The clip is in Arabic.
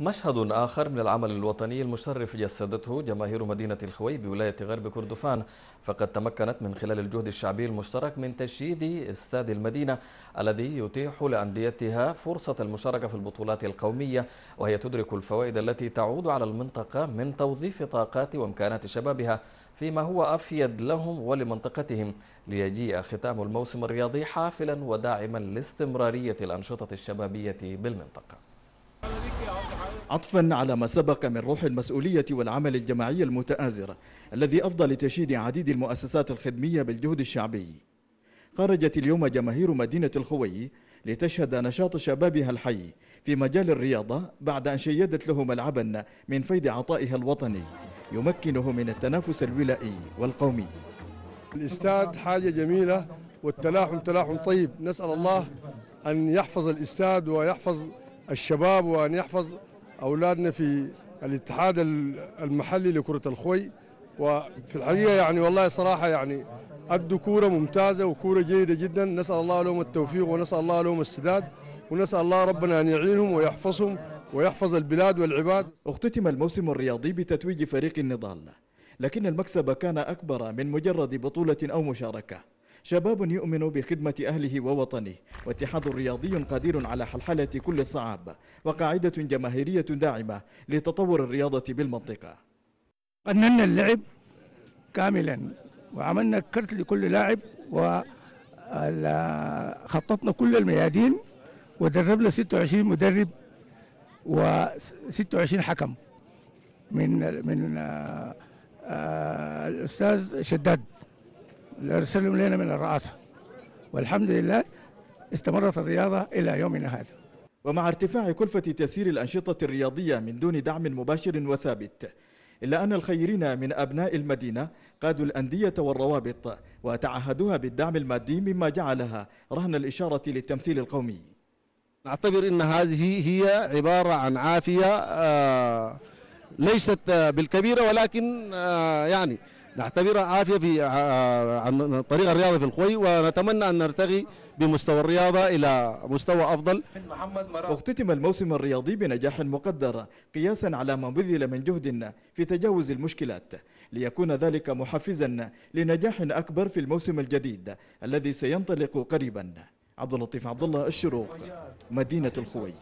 مشهد آخر من العمل الوطني المشرف جسدته جماهير مدينة الخوي بولاية غرب كردفان فقد تمكنت من خلال الجهد الشعبي المشترك من تشييد استاد المدينة الذي يتيح لأنديتها فرصة المشاركة في البطولات القومية وهي تدرك الفوائد التي تعود على المنطقة من توظيف طاقات وإمكانات شبابها فيما هو أفيد لهم ولمنطقتهم ليجيء ختام الموسم الرياضي حافلا وداعما لاستمرارية الأنشطة الشبابية بالمنطقة عطفا على ما سبق من روح المسؤولية والعمل الجماعي المتآزرة الذي أفضى لتشييد عديد المؤسسات الخدمية بالجهد الشعبي خرجت اليوم جماهير مدينة الخوي لتشهد نشاط شبابها الحي في مجال الرياضة بعد أن شيدت له ملعبا من فيض عطائها الوطني يمكنه من التنافس الولائي والقومي الاستاد حاجة جميلة والتلاحم تلاحم طيب نسأل الله أن يحفظ الاستاد ويحفظ الشباب وأن يحفظ أولادنا في الاتحاد المحلي لكرة الخوي وفي الحقيقة يعني والله صراحة يعني أدوا كورة ممتازة وكورة جيدة جدا نسأل الله لهم التوفيق ونسأل الله لهم السداد ونسأل الله ربنا أن يعينهم ويحفظهم ويحفظ البلاد والعباد اختتم الموسم الرياضي بتتويج فريق النضال لكن المكسب كان أكبر من مجرد بطولة أو مشاركة شباب يؤمن بخدمة أهله ووطنه واتحاد رياضي قادر على حلحلة كل الصعاب وقاعدة جماهيرية داعمة لتطور الرياضة بالمنطقة قننا اللعب كاملا وعملنا كرت لكل لاعب وخططنا كل الميادين ودربنا 26 مدرب و26 حكم من من آه، آه، الاستاذ شداد ارسلهم لنا من الرئاسة والحمد لله استمرت الرياضة إلى يومنا هذا ومع ارتفاع كلفة تسيير الأنشطة الرياضية من دون دعم مباشر وثابت إلا أن الخيرين من أبناء المدينة قادوا الأندية والروابط وتعهدوها بالدعم المادي مما جعلها رهن الإشارة للتمثيل القومي نعتبر أن هذه هي عبارة عن عافية آه، ليست بالكبيرة ولكن آه، يعني نعتبرها عافيه في آه، آه، عن طريق الرياضه في الخوي ونتمنى ان نرتقي بمستوى الرياضه الى مستوى افضل واختتم الموسم الرياضي بنجاح مقدر قياسا على ما بذل من جهد في تجاوز المشكلات ليكون ذلك محفزا لنجاح اكبر في الموسم الجديد الذي سينطلق قريبا عبد اللطيف عبد الله الشروق مدينه الخوي